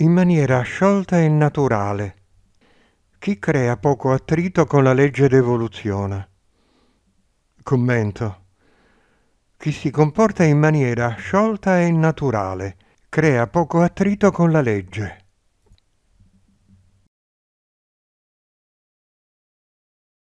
in maniera sciolta e naturale. Chi crea poco attrito con la legge d'evoluzione? Commento. Chi si comporta in maniera sciolta e naturale crea poco attrito con la legge.